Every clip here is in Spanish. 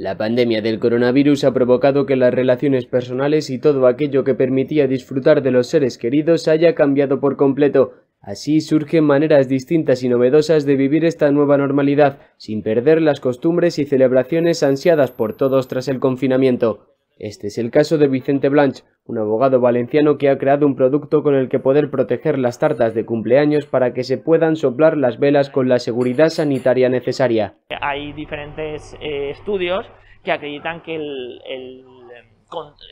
La pandemia del coronavirus ha provocado que las relaciones personales y todo aquello que permitía disfrutar de los seres queridos haya cambiado por completo. Así surgen maneras distintas y novedosas de vivir esta nueva normalidad, sin perder las costumbres y celebraciones ansiadas por todos tras el confinamiento. Este es el caso de Vicente Blanche un abogado valenciano que ha creado un producto con el que poder proteger las tartas de cumpleaños para que se puedan soplar las velas con la seguridad sanitaria necesaria. Hay diferentes eh, estudios que acreditan que em,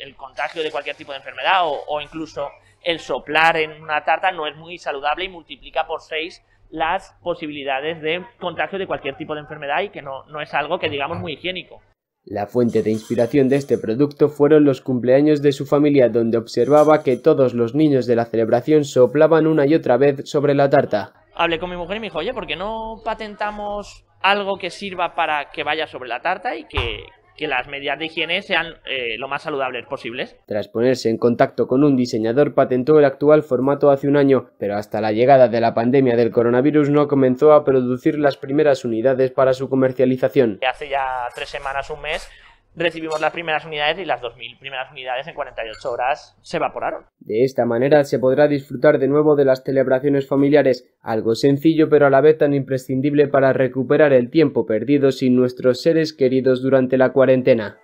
el, contagio de cualquier tipo de enfermedad o, incluso el soplar en una tarta no es muy saludable y multiplica por seis las posibilidades de contagio de cualquier tipo de enfermedad y que no es algo que digamos muy higiénico. La fuente de inspiración de este producto fueron los cumpleaños de su familia donde observaba que todos los niños de la celebración soplaban una y otra vez sobre la tarta. Hablé con mi mujer y me dijo, oye, ¿por qué no patentamos algo que sirva para que vaya sobre la tarta y que, que las medidas de higiene sean eh, lo más saludables posibles. Tras ponerse en contacto con un diseñador, patentó el actual formato hace un año, pero hasta la llegada de la pandemia del coronavirus no comenzó a producir las primeras unidades para su comercialización. Hace ya tres semanas, un mes, recibimos las primeras unidades y las 2.000 primeras unidades en 48 horas se evaporaron. De esta manera se podrá disfrutar de nuevo de las celebraciones familiares, algo sencillo pero a la vez tan imprescindible para recuperar el tiempo perdido sin nuestros seres queridos durante la cuarentena.